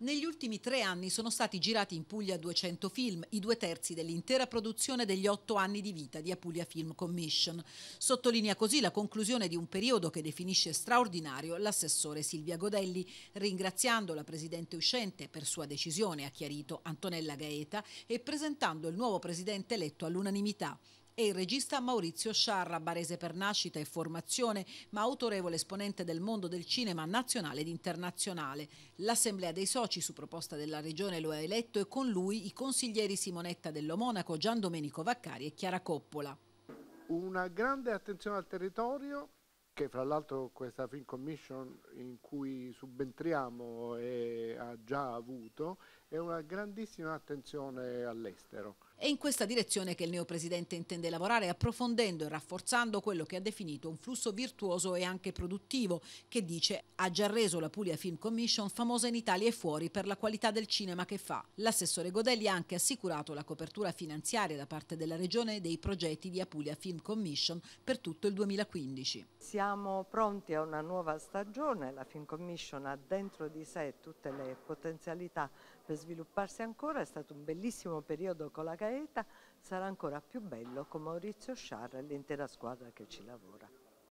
Negli ultimi tre anni sono stati girati in Puglia 200 film, i due terzi dell'intera produzione degli otto anni di vita di Apulia Film Commission. Sottolinea così la conclusione di un periodo che definisce straordinario l'assessore Silvia Godelli, ringraziando la presidente uscente per sua decisione, ha chiarito Antonella Gaeta, e presentando il nuovo presidente eletto all'unanimità e il regista Maurizio Sciarra, barese per nascita e formazione, ma autorevole esponente del mondo del cinema nazionale ed internazionale. L'Assemblea dei Soci, su proposta della Regione, lo ha eletto e con lui i consiglieri Simonetta dell'Omonaco, Gian Domenico Vaccari e Chiara Coppola. Una grande attenzione al territorio, che fra l'altro questa Film Commission in cui subentriamo ha già avuto, e una grandissima attenzione all'estero. È in questa direzione che il neopresidente intende lavorare, approfondendo e rafforzando quello che ha definito un flusso virtuoso e anche produttivo, che dice ha già reso la Puglia Film Commission famosa in Italia e fuori per la qualità del cinema che fa. L'assessore Godelli ha anche assicurato la copertura finanziaria da parte della Regione dei progetti di Apulia Film Commission per tutto il 2015. Siamo pronti a una nuova stagione, la Film Commission ha dentro di sé tutte le potenzialità per svilupparsi ancora, è stato un bellissimo periodo con la Gaeta, sarà ancora più bello con Maurizio Sciarra e l'intera squadra che ci lavora.